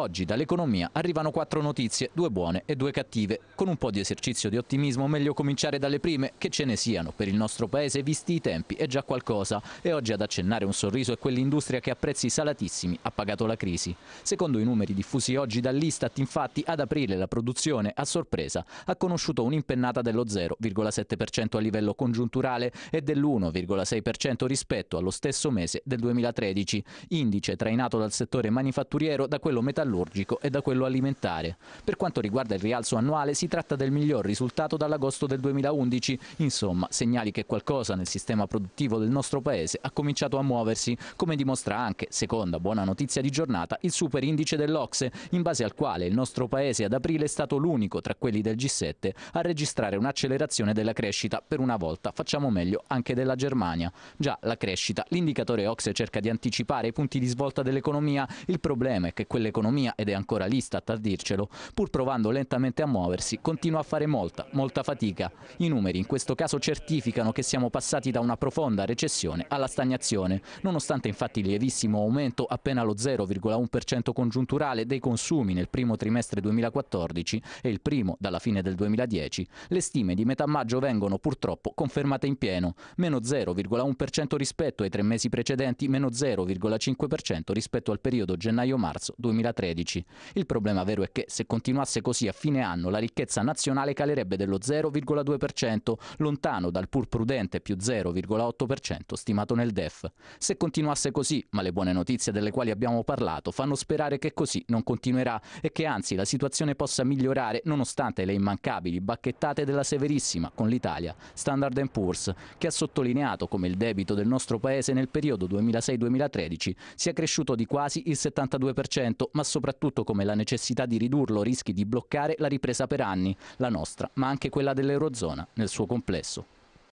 Oggi dall'economia arrivano quattro notizie, due buone e due cattive. Con un po' di esercizio di ottimismo meglio cominciare dalle prime, che ce ne siano. Per il nostro paese, visti i tempi, è già qualcosa. E oggi ad accennare un sorriso è quell'industria che a prezzi salatissimi ha pagato la crisi. Secondo i numeri diffusi oggi dall'Istat, infatti, ad aprile la produzione, a sorpresa, ha conosciuto un'impennata dello 0,7% a livello congiunturale e dell'1,6% rispetto allo stesso mese del 2013. Indice trainato dal settore manifatturiero, da quello metallurgico metallurgico e da quello alimentare. Per quanto riguarda il rialzo annuale si tratta del miglior risultato dall'agosto del 2011, insomma segnali che qualcosa nel sistema produttivo del nostro paese ha cominciato a muoversi, come dimostra anche, seconda buona notizia di giornata, il super indice dell'Ocse, in base al quale il nostro paese ad aprile è stato l'unico tra quelli del G7 a registrare un'accelerazione della crescita, per una volta facciamo meglio anche della Germania. Già la crescita, l'indicatore Ocse cerca di anticipare i punti di svolta dell'economia, il problema è che quell'economia economia, ed è ancora l'Istat a dircelo, pur provando lentamente a muoversi, continua a fare molta, molta fatica. I numeri in questo caso certificano che siamo passati da una profonda recessione alla stagnazione, nonostante infatti il lievissimo aumento appena lo 0,1% congiunturale dei consumi nel primo trimestre 2014 e il primo dalla fine del 2010, le stime di metà maggio vengono purtroppo confermate in pieno, meno 0,1% rispetto ai tre mesi precedenti, meno 0,5% rispetto al periodo gennaio-marzo 2013. 2013. Il problema vero è che se continuasse così a fine anno la ricchezza nazionale calerebbe dello 0,2%, lontano dal pur prudente più 0,8% stimato nel DEF. Se continuasse così, ma le buone notizie delle quali abbiamo parlato fanno sperare che così non continuerà e che anzi la situazione possa migliorare nonostante le immancabili bacchettate della severissima con l'Italia, Standard Poor's, che ha sottolineato come il debito del nostro paese nel periodo 2006-2013 sia cresciuto di quasi il 72%, ma soprattutto come la necessità di ridurlo rischi di bloccare la ripresa per anni, la nostra, ma anche quella dell'Eurozona nel suo complesso.